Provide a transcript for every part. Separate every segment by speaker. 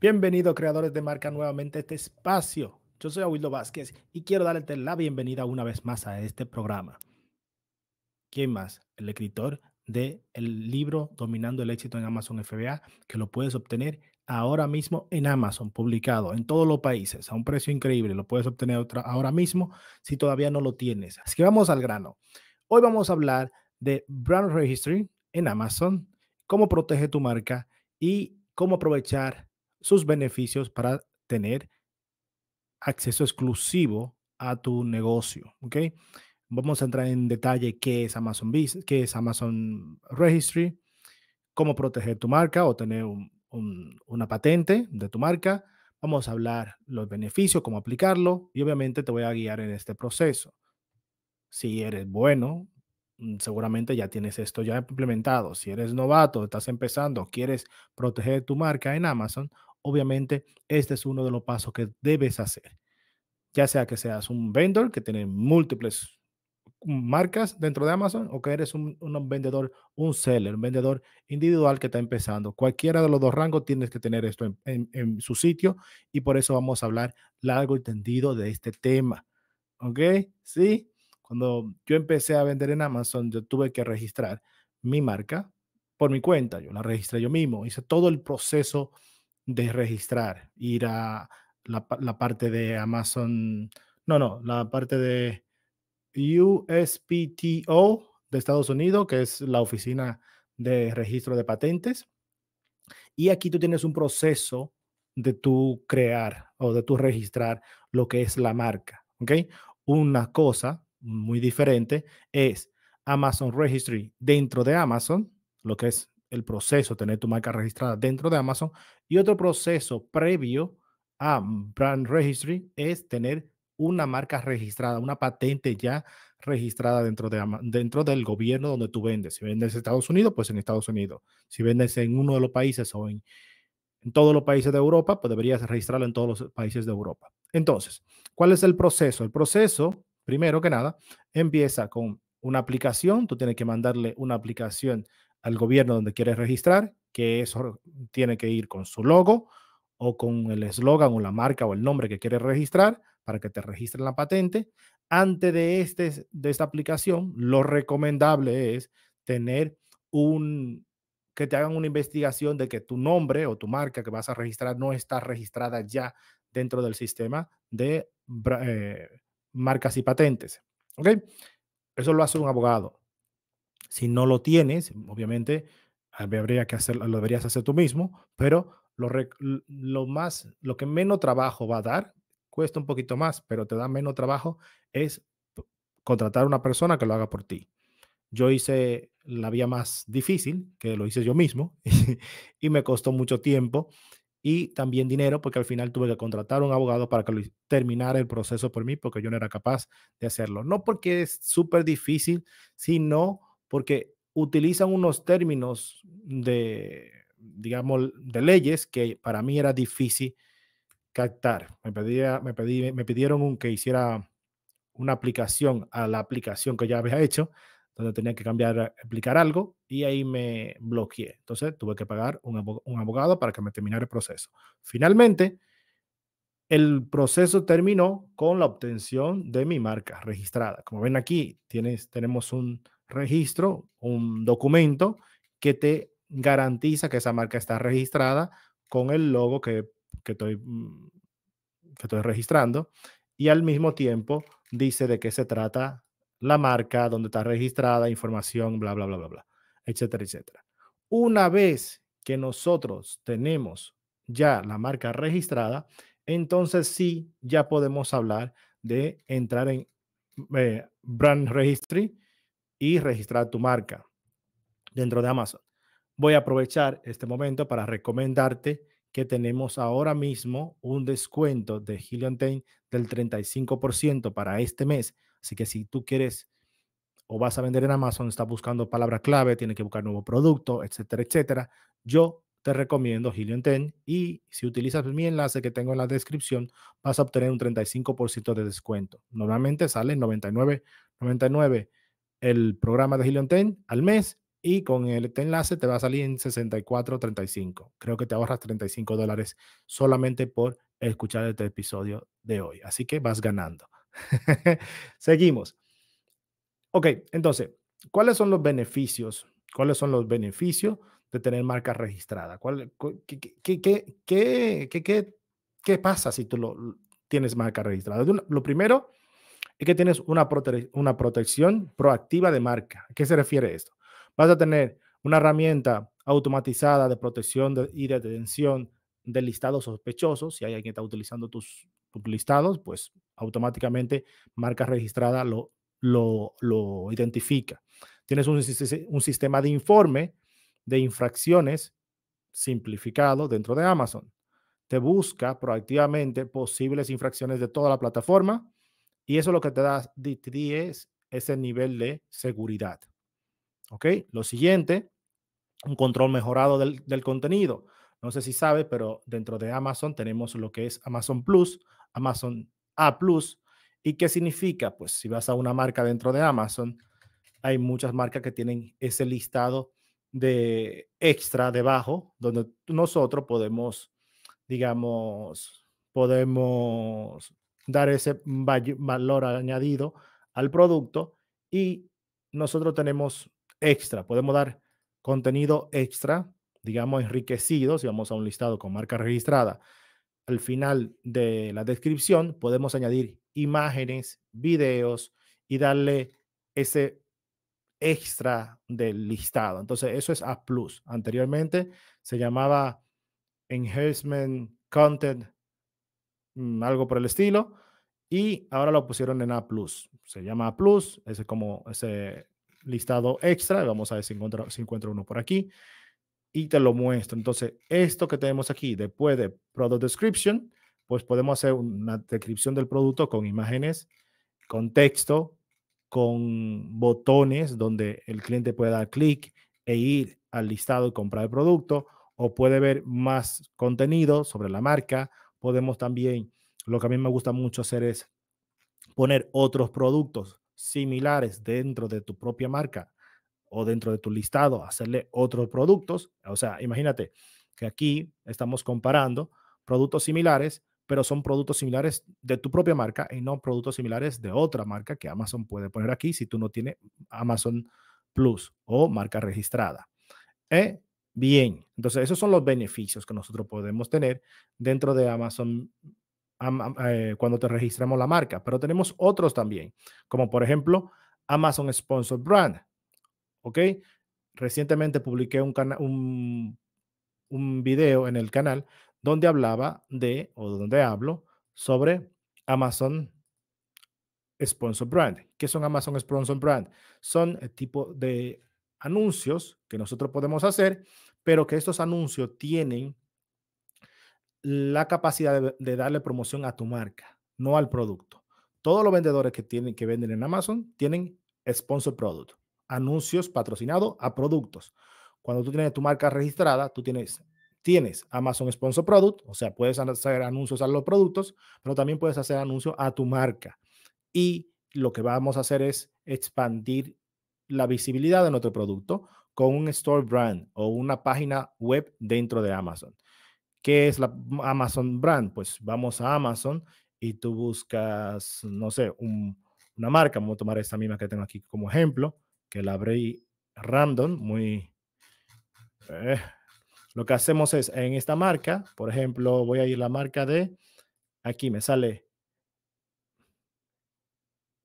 Speaker 1: Bienvenidos creadores de marca nuevamente a este espacio. Yo soy Aguildo Vázquez y quiero darte la bienvenida una vez más a este programa. ¿Quién más? El escritor del el libro Dominando el éxito en Amazon FBA, que lo puedes obtener ahora mismo en Amazon, publicado en todos los países, a un precio increíble. Lo puedes obtener ahora mismo si todavía no lo tienes. Así que vamos al grano. Hoy vamos a hablar de Brand Registry en Amazon, cómo protege tu marca y cómo aprovechar sus beneficios para tener acceso exclusivo a tu negocio. Vamos a entrar en detalle qué es Amazon Business, qué es Amazon Registry, cómo proteger tu marca o tener una patente de tu marca. Vamos a hablar los beneficios, cómo aplicarlo y obviamente te voy a guiar en este proceso. Si eres bueno, mm, seguramente ya tienes esto ya implementado. Si eres novato, estás empezando, quieres proteger tu marca en Amazon, obviamente este es uno de los pasos que debes hacer. Ya sea que seas un vendor que tiene múltiples marcas dentro de Amazon o que eres un, vendedor, un seller, un vendedor individual que está empezando. Cualquiera de los dos rangos tienes que tener esto en, en su sitio y por eso vamos a hablar largo y tendido de este tema. ¿Ok? Sí. Cuando yo empecé a vender en Amazon, yo tuve que registrar mi marca por mi cuenta. Yo la registré yo mismo. Hice todo el proceso de registrar, ir a la, parte de Amazon, no, no, la parte de USPTO de Estados Unidos, que es la oficina de registro de patentes. Y aquí tú tienes un proceso de tú crear o de tú registrar lo que es la marca. ¿Ok? Una cosa muy diferente es Amazon Registry dentro de Amazon, lo que es el proceso, tener tu marca registrada dentro de Amazon. Y otro proceso previo a Brand Registry es tener una marca registrada, una patente ya registrada dentro, de, dentro del gobierno donde tú vendes. Si vendes en Estados Unidos, pues en Estados Unidos. Si vendes en uno de los países o en, en todos los países de Europa, pues deberías registrarlo en todos los países de Europa. Entonces, ¿cuál es el proceso? El proceso, primero que nada, empieza con una aplicación. Tú tienes que mandarle una aplicación al gobierno donde quieres registrar, que eso tiene que ir con su logo o con el eslogan o la marca o el nombre que quieres registrar para que te registren la patente. Antes de, este, de esta aplicación, lo recomendable es tener un, que te hagan una investigación de que tu nombre o tu marca que vas a registrar no está registrada ya dentro del sistema de eh, marcas y patentes. ¿Ok? Eso lo hace un abogado. Si no lo tienes, obviamente ah, habría que hacerlo lo deberías hacer tú mismo, pero lo, más, lo que menos trabajo va a dar, cuesta un poquito más, pero te da menos trabajo, es contratar a una persona que lo haga por ti. Yo hice la vía más difícil, que lo hice yo mismo, y me costó mucho tiempo y también dinero, porque al final tuve que contratar a un abogado para que terminara el proceso por mí, porque yo no era capaz de hacerlo. No porque es súper difícil, sino porque utilizan unos términos de, digamos, de leyes que para mí era difícil captar. Me, pedía, me, pedí, me pidieron un, que hiciera una aplicación a la aplicación que ya había hecho, donde tenía que cambiar, explicar algo, y ahí me bloqueé. Entonces tuve que pagar un, abogado para que me terminara el proceso. Finalmente, el proceso terminó con la obtención de mi marca registrada. Como ven aquí, tienes, tenemos un registro, un documento que te garantiza que esa marca está registrada con el logo que, que, estoy, mm, que estoy registrando y al mismo tiempo dice de qué se trata la marca, dónde está registrada, información, bla, bla, bla, bla, bla, etcétera, etcétera. Una vez que nosotros tenemos ya la marca registrada, entonces sí, ya podemos hablar de entrar en eh, Brand Registry y registrar tu marca dentro de Amazon. Voy a aprovechar este momento para recomendarte que tenemos ahora mismo un descuento de 10 del 35% para este mes. Así que si tú quieres o vas a vender en Amazon, estás buscando palabra clave, tiene que buscar nuevo producto, etcétera, etcétera, yo te recomiendo ten y si utilizas mi enlace que tengo en la descripción, vas a obtener un 35% de descuento. Normalmente sale 99, 99 el programa de Helium 10 al mes y con este enlace te va a salir en 64.35. Creo que te ahorras 35 dólares solamente por escuchar este episodio de hoy. Así que vas ganando. Seguimos. Ok, entonces, ¿cuáles son los beneficios? ¿Cuáles son los beneficios de tener marca registrada? ¿Cuál, qué, qué, qué, qué, qué pasa si tú lo, tienes marca registrada? Lo primero es que tienes una, una protección proactiva de marca. ¿A qué se refiere esto? Vas a tener una herramienta automatizada de protección y detención de listados sospechosos. Si hay alguien que está utilizando tus, listados, pues automáticamente marca registrada lo, lo, identifica. Tienes un, un, sistema de informe de infracciones simplificado dentro de Amazon. Te busca proactivamente posibles infracciones de toda la plataforma y eso lo que te da DTD es ese nivel de seguridad. ¿Ok? Lo siguiente, un control mejorado del, del contenido. No sé si sabe, pero dentro de Amazon tenemos lo que es Amazon Plus, Amazon A Plus. ¿Y qué significa? Pues si vas a una marca dentro de Amazon, hay muchas marcas que tienen ese listado de extra debajo, donde nosotros podemos, digamos, podemos dar ese valor añadido al producto y nosotros tenemos extra, podemos dar contenido extra, digamos enriquecido, si vamos a un listado con marca registrada, al final de la descripción podemos añadir imágenes, videos y darle ese extra del listado. Entonces, eso es A+. Anteriormente se llamaba Enhancement Content Mm, algo por el estilo, y ahora lo pusieron en A ⁇ Se llama A ⁇ Es como ese listado extra, vamos a ver si encuentro, si uno por aquí, y te lo muestro. Entonces, esto que tenemos aquí, después de Product Description, pues podemos hacer una descripción del producto con imágenes, con texto, con botones donde el cliente puede dar clic e ir al listado y comprar el producto, o puede ver más contenido sobre la marca, podemos también, lo que a mí me gusta mucho hacer es poner otros productos similares dentro de tu propia marca o dentro de tu listado, hacerle otros productos. O sea, imagínate que aquí estamos comparando productos similares, pero son productos similares de tu propia marca y no productos similares de otra marca que Amazon puede poner aquí si tú no tienes Amazon Plus o marca registrada. ¿Eh? Bien, entonces esos son los beneficios que nosotros podemos tener dentro de Amazon eh, cuando te registramos la marca, pero tenemos otros también, como por ejemplo Amazon Sponsor Brand. ¿Ok? Recientemente publiqué un, un video en el canal donde hablaba de, o donde hablo sobre Amazon Sponsor Brand. ¿Qué son Amazon Sponsor Brand? Son el eh, tipo de anuncios que nosotros podemos hacer, pero que estos anuncios tienen la capacidad de, darle promoción a tu marca, no al producto. Todos los vendedores que tienen que venden en Amazon tienen sponsor product, anuncios patrocinados a productos. Cuando tú tienes tu marca registrada, tú tienes tienes Amazon Sponsor Product, o sea, puedes hacer anuncios a los productos, pero también puedes hacer anuncios a tu marca. Y lo que vamos a hacer es expandir la visibilidad de nuestro producto con un store brand o una página web dentro de Amazon. ¿Qué es la Amazon brand? Pues vamos a Amazon y tú buscas, no sé, una marca. Vamos a tomar esta misma que tengo aquí como ejemplo, que la abrí random, muy... Eh, lo que hacemos es en esta marca, por ejemplo, voy a ir a la marca de, aquí me sale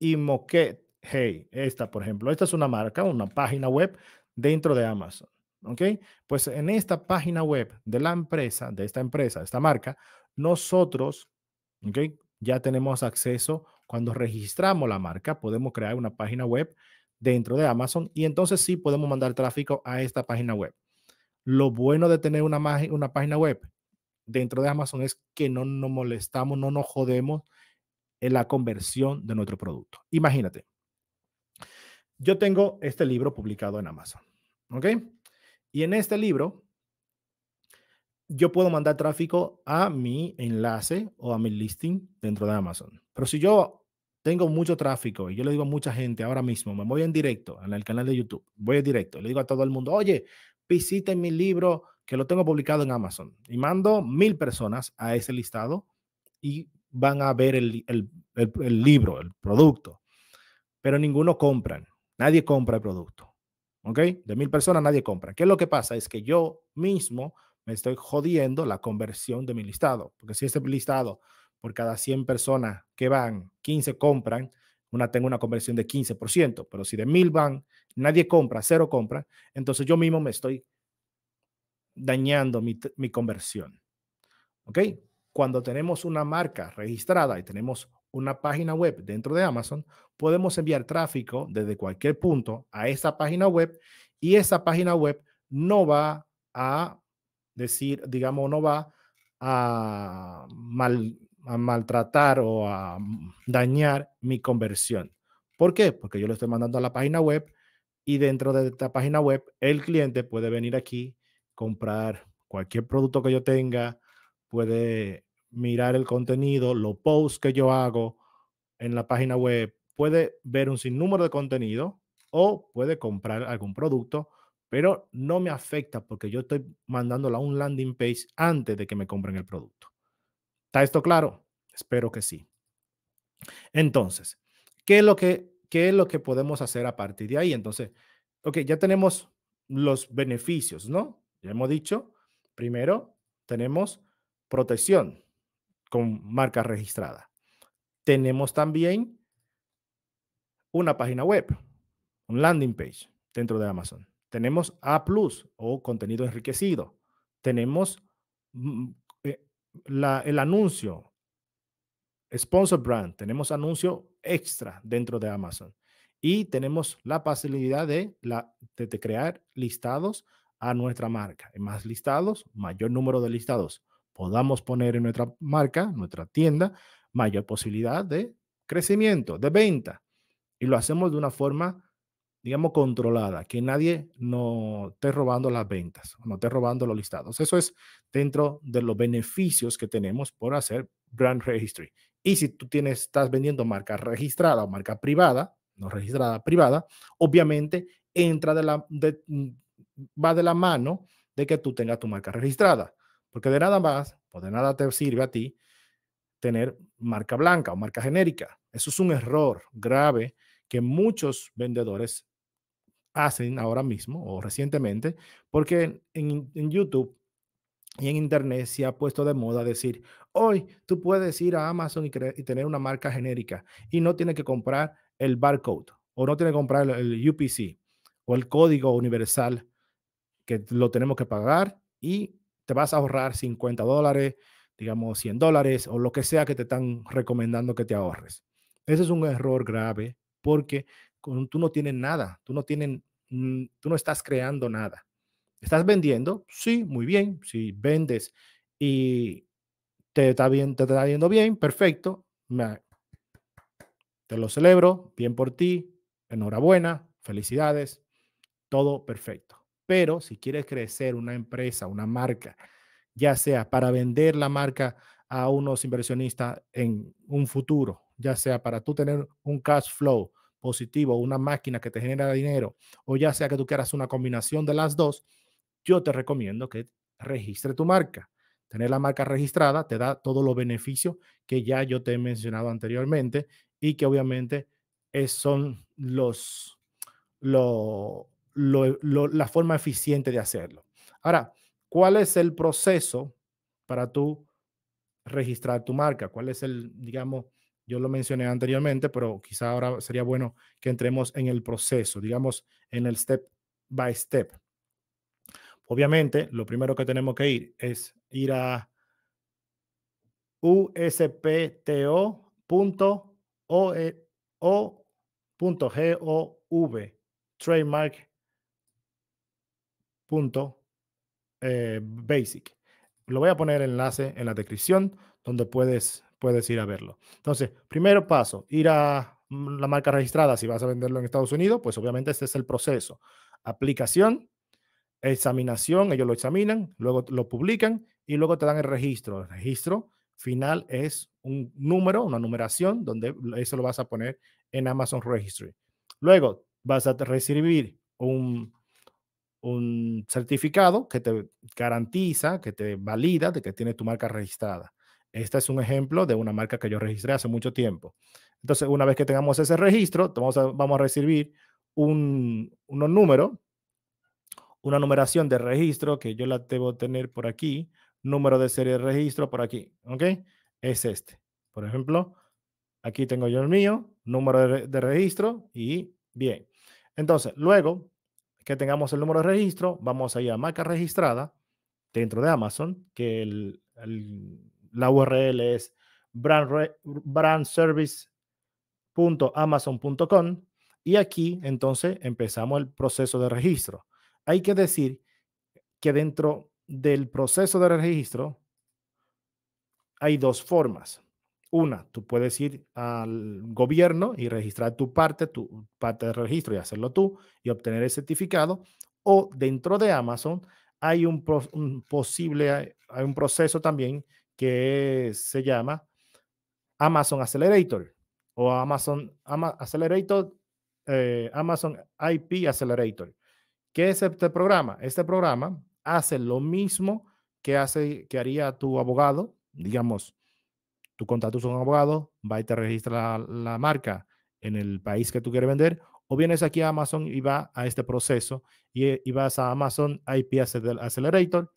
Speaker 1: Imoquet Hey, esta, por ejemplo, esta es una marca, una página web dentro de Amazon. ¿Ok? Pues en esta página web de la empresa, de esta empresa, de esta marca, nosotros, ¿ok? Ya tenemos acceso cuando registramos la marca, podemos crear una página web dentro de Amazon y entonces sí podemos mandar tráfico a esta página web. Lo bueno de tener una, una página web dentro de Amazon es que no nos molestamos, no nos jodemos en la conversión de nuestro producto. Imagínate, yo tengo este libro publicado en Amazon, ¿ok? Y en este libro, yo puedo mandar tráfico a mi enlace o a mi listing dentro de Amazon. Pero si yo tengo mucho tráfico y yo le digo a mucha gente ahora mismo, me voy en directo en el canal de YouTube, voy en directo, le digo a todo el mundo, oye, visiten mi libro que lo tengo publicado en Amazon y mando mil personas a ese listado y van a ver el libro, el producto, pero ninguno compran. Nadie compra el producto. ¿Ok? De mil personas nadie compra. ¿Qué es lo que pasa? Es que yo mismo me estoy jodiendo la conversión de mi listado. Porque si este listado, por cada 100 personas que van, 15 compran, una, tengo una conversión de 15%. Pero si de mil van, nadie compra, cero compra, entonces yo mismo me estoy dañando mi, mi conversión. ¿Ok? Cuando tenemos una marca registrada y tenemos una página web dentro de Amazon, podemos enviar tráfico desde cualquier punto a esa página web y esa página web no va a decir, digamos, no va a, mal, maltratar o a dañar mi conversión. ¿Por qué? Porque yo lo estoy mandando a la página web y dentro de esta página web el cliente puede venir aquí, comprar cualquier producto que yo tenga, puede mirar el contenido, los posts que yo hago en la página web, puede ver un sinnúmero de contenido o puede comprar algún producto, pero no me afecta porque yo estoy mandándola a un landing page antes de que me compren el producto. ¿Está esto claro? Espero que sí. Entonces, ¿qué es lo que, qué es lo que podemos hacer a partir de ahí? Entonces, ok, ya tenemos los beneficios, ¿no? Ya hemos dicho, primero tenemos protección, con marca registrada. Tenemos también una página web, un landing page dentro de Amazon. Tenemos A o contenido enriquecido. Tenemos mm, eh, el anuncio, sponsor brand. Tenemos anuncio extra dentro de Amazon. Y tenemos la facilidad de, crear listados a nuestra marca. más listados, mayor número de listados, podamos poner en nuestra marca, nuestra tienda, mayor posibilidad de crecimiento, de venta. Y lo hacemos de una forma, digamos, controlada, que nadie no esté robando las ventas, no esté robando los listados. Eso es dentro de los beneficios que tenemos por hacer brand registry. Y si tú tienes, estás vendiendo marca registrada o marca privada, no registrada, privada, obviamente entra de la, mm, va de la mano de que tú tengas tu marca registrada. Porque de nada más, o de nada te sirve a ti tener marca blanca o marca genérica. Eso es un error grave que muchos vendedores hacen ahora mismo o recientemente, porque en, YouTube y en Internet se ha puesto de moda decir, hoy tú puedes ir a Amazon y, tener una marca genérica y no tienes que comprar el barcode o no tienes que comprar el UPC o el código universal que lo tenemos que pagar y te vas a ahorrar 50 dólares, digamos 100 dólares o lo que sea que te están recomendando que te ahorres. Ese es un error grave porque tú no tienes nada, tú no, mm, tú no estás creando nada. ¿Estás vendiendo? Sí, muy bien. Si vendes y te está, bien, te está bien, perfecto. te lo celebro, bien por ti, enhorabuena, felicidades, todo perfecto. Pero si quieres crecer una empresa, una marca, ya sea para vender la marca a unos inversionistas en un futuro, ya sea para tú tener un cash flow positivo, una máquina que te genera dinero, o ya sea que tú quieras una combinación de las dos, yo te recomiendo que registre tu marca. Tener la marca registrada te da todos los beneficios que ya yo te he mencionado anteriormente y que obviamente son los, los la forma eficiente de hacerlo. Ahora, ¿cuál es el proceso para tú registrar tu marca? ¿Cuál es el, digamos, yo lo mencioné anteriormente, pero quizá ahora sería bueno que entremos en el proceso, digamos, en el step by step. Obviamente, lo primero que tenemos que ir es ir a uspto.o.gov, e, trademark Punto, eh, basic. Lo voy a poner enlace en la descripción donde puedes, puedes ir a verlo. Entonces, primero paso, ir a mm, la marca registrada. Si vas a venderlo en Estados Unidos, pues obviamente este es el proceso. Aplicación, examinación, ellos lo examinan, luego lo publican y luego te dan el registro. El registro final es un número, una numeración, donde eso lo vas a poner en Amazon Registry. Luego vas a recibir un, un certificado que te garantiza, que te valida de que tienes tu marca registrada. Este es un ejemplo de una marca que yo registré hace mucho tiempo. Entonces, una vez que tengamos ese registro, vamos a, vamos a recibir un, unos números, una numeración de registro que yo la debo tener por aquí, número de serie de registro por aquí, ¿ok? Es este. Por ejemplo, aquí tengo yo el mío, número de registro y bien. Entonces, luego que tengamos el número de registro, vamos a ir a marca registrada dentro de Amazon, que la URL es brandservice.amazon.com y aquí entonces empezamos el proceso de registro. Hay que decir que dentro del proceso de registro hay dos formas. Una, tú puedes ir al gobierno y registrar tu parte, tu parte de registro y hacerlo tú y obtener el certificado. O dentro de Amazon hay un, posible, hay un proceso también que se llama Amazon Accelerator o Amazon eh, Amazon Accelerator, Amazon IP Accelerator. ¿Qué es este programa? Este programa hace lo mismo que, hace, que haría tu abogado, digamos, tú contratas a un abogado, va y te registra la, marca en el país que tú quieres vender, o vienes aquí a Amazon y va a este proceso y, eh, vas a Amazon IP Accelerator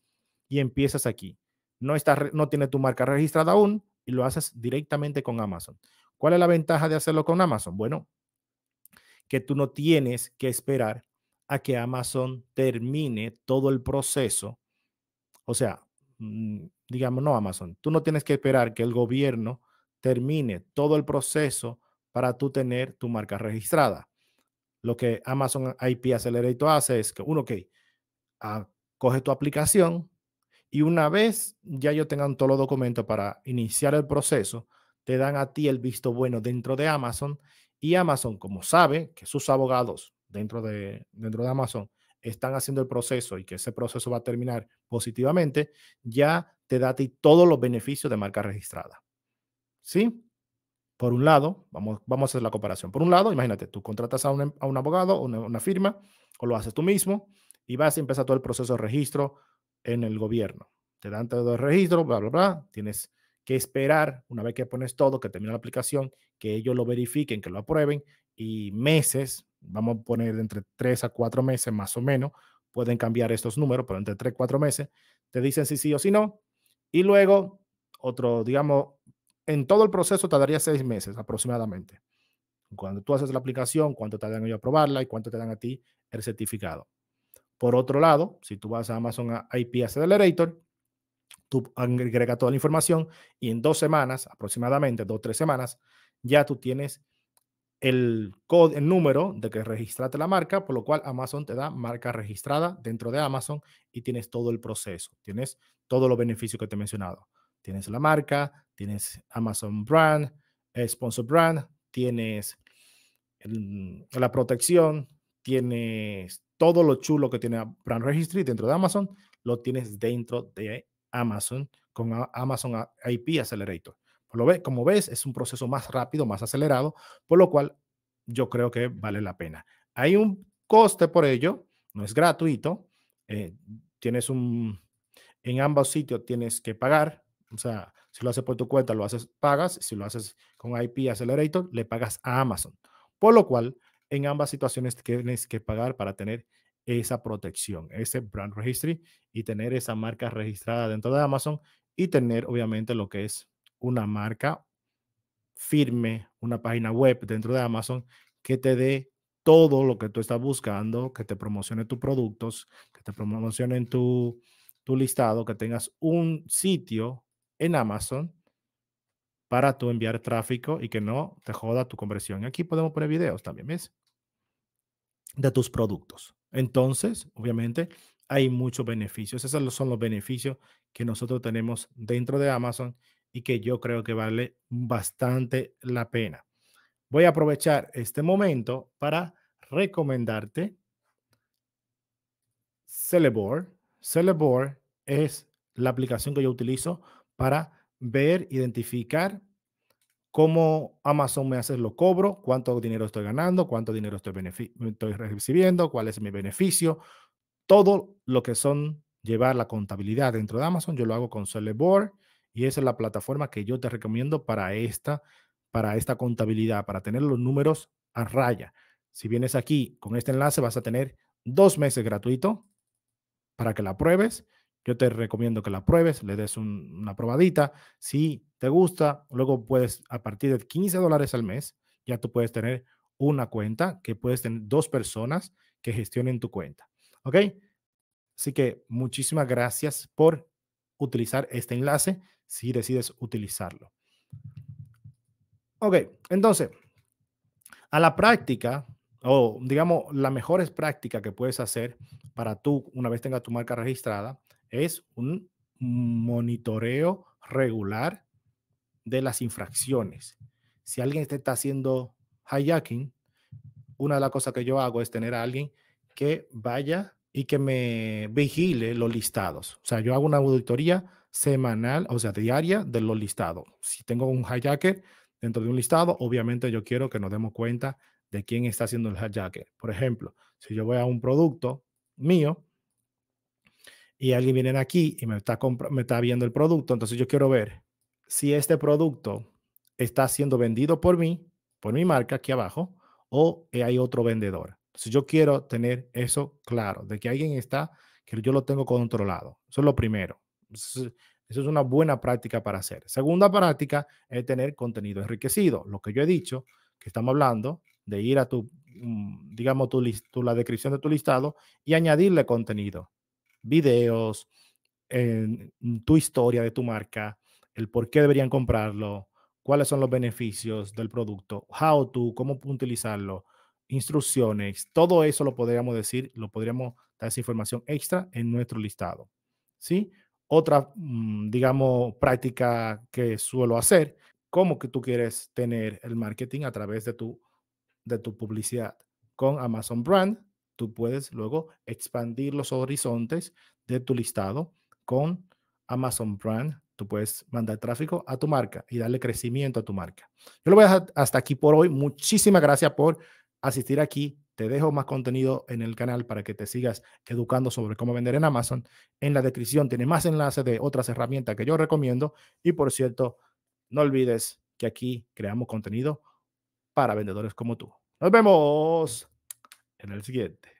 Speaker 1: y empiezas aquí. No, está, no tiene tu marca registrada aún y lo haces directamente con Amazon. ¿Cuál es la ventaja de hacerlo con Amazon? Bueno, que tú no tienes que esperar a que Amazon termine todo el proceso. O sea, Mm, digamos, no Amazon, tú no tienes que esperar que el gobierno termine todo el proceso para tú tener tu marca registrada. Lo que Amazon IP Accelerator hace es que uno, ok, ah, coge tu aplicación y una vez ya yo tengan todos los documentos para iniciar el proceso, te dan a ti el visto bueno dentro de Amazon y Amazon, como sabe que sus abogados dentro de, dentro de Amazon están haciendo el proceso y que ese proceso va a terminar positivamente, ya te da a ti todos los beneficios de marca registrada. ¿Sí? Por un lado, vamos, vamos a hacer la comparación. Por un lado, imagínate, tú contratas a un, abogado, una, una firma, o lo haces tú mismo, y vas a empezar todo el proceso de registro en el gobierno. Te dan todo el registro, bla, bla, bla. Tienes que esperar, una vez que pones todo, que termina la aplicación, que ellos lo verifiquen, que lo aprueben, y meses, vamos a poner entre 3 a 4 meses más o menos, pueden cambiar estos números, pero entre 3 a 4 meses, te dicen si sí o si no. Y luego, otro, digamos, en todo el proceso te daría 6 meses aproximadamente. Cuando tú haces la aplicación, cuánto te dan ellos a aprobarla y cuánto te dan a ti el certificado. Por otro lado, si tú vas a Amazon a IP Accelerator, tú agregas toda la información y en dos semanas, aproximadamente dos o tres semanas, ya tú tienes el, code, el número de que registrate la marca, por lo cual Amazon te da marca registrada dentro de Amazon y tienes todo el proceso, tienes todos los beneficios que te he mencionado. Tienes la marca, tienes Amazon Brand, eh, Sponsor Brand, tienes la protección, tienes todo lo chulo que tiene Brand Registry dentro de Amazon, lo tienes dentro de Amazon con Amazon IP Accelerator ve, como ves, es un proceso más rápido, más acelerado, por lo cual yo creo que vale la pena. Hay un coste por ello, no es gratuito. Eh, tienes un, en ambos sitios tienes que pagar. O sea, si lo haces por tu cuenta, lo haces, pagas. Si lo haces con IP Accelerator, le pagas a Amazon. Por lo cual, en ambas situaciones tienes que pagar para tener esa protección, ese brand registry y tener esa marca registrada dentro de Amazon y tener obviamente lo que es una marca firme, una página web dentro de Amazon que te dé todo lo que tú estás buscando, que te promocione tus productos, que te promocione tu, tu listado, que tengas un sitio en Amazon para tú enviar tráfico y que no te joda tu conversión. Aquí podemos poner videos también, ¿ves? De tus productos. Entonces, obviamente, hay muchos beneficios. Esos son los beneficios que nosotros tenemos dentro de Amazon y que yo creo que vale bastante la pena. Voy a aprovechar este momento para recomendarte Celebor. Celebor es la aplicación que yo utilizo para ver, identificar cómo Amazon me hace lo cobro, cuánto dinero estoy ganando, cuánto dinero estoy, estoy recibiendo, cuál es mi beneficio, todo lo que son llevar la contabilidad dentro de Amazon, yo lo hago con Celebor y esa es la plataforma que yo te recomiendo para esta, para esta contabilidad, para tener los números a raya. Si vienes aquí con este enlace, vas a tener dos meses gratuito para que la pruebes. Yo te recomiendo que la pruebes, le des una probadita. Si te gusta, luego puedes, a partir de 15 dólares al mes, ya tú puedes tener una cuenta que puedes tener dos personas que gestionen tu cuenta. ¿Ok? Así que muchísimas gracias por utilizar este enlace si decides utilizarlo. Ok, entonces, a la práctica, o digamos, la mejor práctica que puedes hacer para tú, una vez tengas tu marca registrada, es un monitoreo regular de las infracciones. Si alguien está haciendo hijacking, una de las cosas que yo hago es tener a alguien que vaya y que me vigile los listados. O sea, yo hago una auditoría semanal, o sea, diaria de los listados. Si tengo un hijacker dentro de un listado, obviamente yo quiero que nos demos cuenta de quién está haciendo el hijacker. Por ejemplo, si yo voy a un producto mío y alguien viene aquí y me está, me está viendo el producto, entonces yo quiero ver si este producto está siendo vendido por mí, por mi marca aquí abajo, o hay otro vendedor. Entonces yo quiero tener eso claro, de que alguien está, que yo lo tengo controlado. Eso es lo primero. Eh, eso es una buena práctica para hacer. Segunda práctica es tener contenido enriquecido. Lo que yo he dicho, que estamos hablando de ir a tu, mm, digamos, tu, la descripción de tu listado y añadirle contenido. Videos, mm, tu historia de tu marca, el por qué deberían comprarlo, cuáles son los beneficios del producto, how to, cómo utilizarlo, instrucciones, todo eso lo podríamos decir, lo podríamos dar esa información extra en nuestro listado. ¿Sí? otra, mm, digamos, práctica que suelo hacer, cómo que tú quieres tener el marketing a través de tu, de tu publicidad. Con Amazon Brand, tú puedes luego expandir los horizontes de tu listado. Con Amazon Brand, tú puedes mandar tráfico a tu marca y darle crecimiento a tu marca. Yo lo voy a dejar hasta aquí por hoy. Muchísimas gracias por asistir aquí te dejo más contenido en el canal para que te sigas educando sobre cómo vender en Amazon. En la descripción tiene más enlaces de otras herramientas que yo recomiendo. Y por cierto, no olvides que aquí creamos contenido para vendedores como tú. Nos vemos en el siguiente.